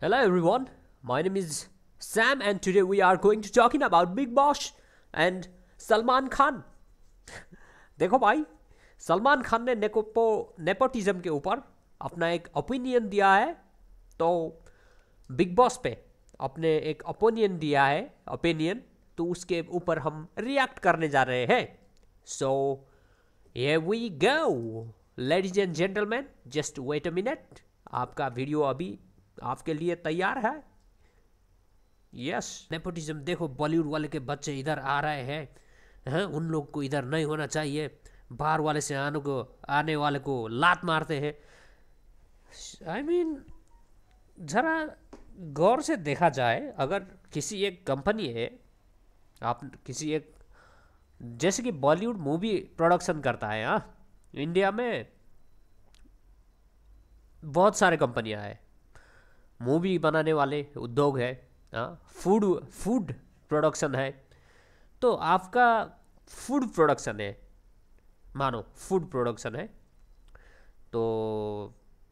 Hello everyone, my name is Sam and today we are going to talking about Big Boss and Salman Khan. देखो भाई सलमान खान ने नेकोपो nepotism के ऊपर अपना एक ओपिनियन दिया है तो बिग बॉस पे अपने एक ओपिनियन दिया है ओपिनियन तो उसके ऊपर हम रिएक्ट करने जा रहे हैं सो ये we go ladies and gentleman just wait a minute आपका वीडियो अभी आपके लिए तैयार है यस नेपोटिज्म देखो बॉलीवुड वाले के बच्चे इधर आ रहे हैं हाँ उन लोग को इधर नहीं होना चाहिए बाहर वाले से आने को आने वाले को लात मारते हैं आई मीन जरा गौर से देखा जाए अगर किसी एक कंपनी है आप किसी एक जैसे कि बॉलीवुड मूवी प्रोडक्शन करता है हाँ इंडिया में बहुत सारे कंपनियां हैं मूवी बनाने वाले उद्योग है फूड फूड प्रोडक्शन है तो आपका फूड प्रोडक्शन है मानो फूड प्रोडक्शन है तो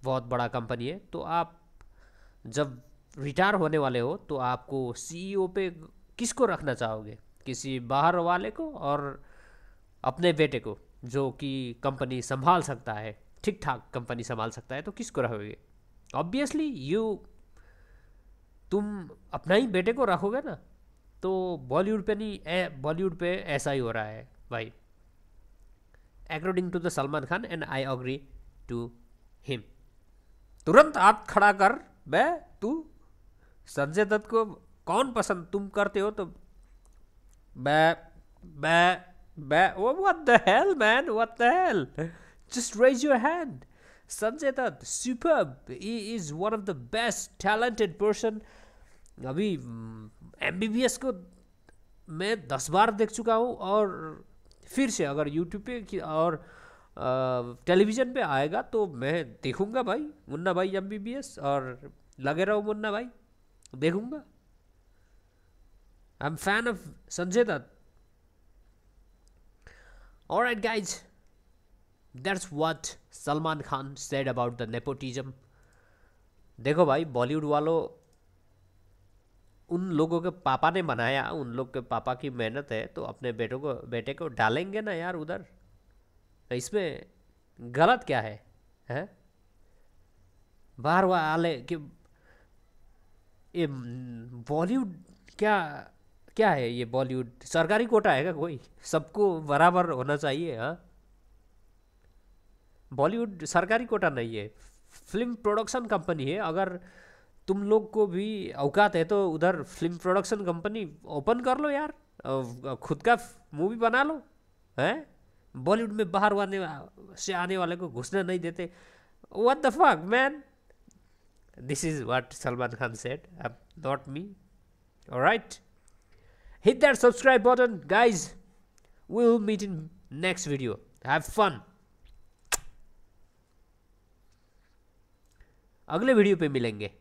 बहुत बड़ा कंपनी है तो आप जब रिटायर होने वाले हो तो आपको सीईओ पे किसको रखना चाहोगे किसी बाहर वाले को और अपने बेटे को जो कि कंपनी संभाल सकता है ठीक ठाक कंपनी संभाल सकता है तो किसको रहोगे ऑब्वियसली यू तुम अपना ही बेटे को रखोगे ना तो बॉलीवुड पे नहीं बॉलीवुड पे ऐसा ही हो रहा है भाई according to the Salman Khan and I agree to him तुरंत हाथ खड़ा कर मैं तू संजय दत्त को कौन पसंद तुम करते हो तो मैं मैं मैं what the hell man what the hell just raise your hand Sanjay Dutt super he is one of the best talented person अभी एम बी बी एस को मैं दस बार देख चुका हूँ और फिर से अगर यूट्यूब पे और टेलीविज़न पे आएगा तो मैं देखूँगा भाई मुन्ना भाई एम बी बी एस और लगे रहो मुन्ना भाई देखूँगा I am fan of Sanjay Dutt at guys that's what Salman Khan said about the nepotism देखो भाई बॉलीवुड वालों उन लोगों के पापा ने बनाया उन लोग के पापा की मेहनत है तो अपने बेटों को बेटे को डालेंगे ना यार उधर तो इसमें गलत क्या है बार बार आले कि ये बॉलीवुड क्या क्या है ये बॉलीवुड सरकारी कोटा है क्या कोई सबको बराबर होना चाहिए हाँ बॉलीवुड सरकारी कोटा नहीं है फिल्म प्रोडक्शन कंपनी है अगर तुम लोग को भी औकात है तो उधर फिल्म प्रोडक्शन कंपनी ओपन कर लो यार खुद का मूवी बना लो हैं बॉलीवुड में बाहर वाने से आने वाले को घुसने नहीं देते what the fuck man this is what Salman Khan said अब not me right hit that subscribe button guys we will meet in next video have fun अगले वीडियो पे मिलेंगे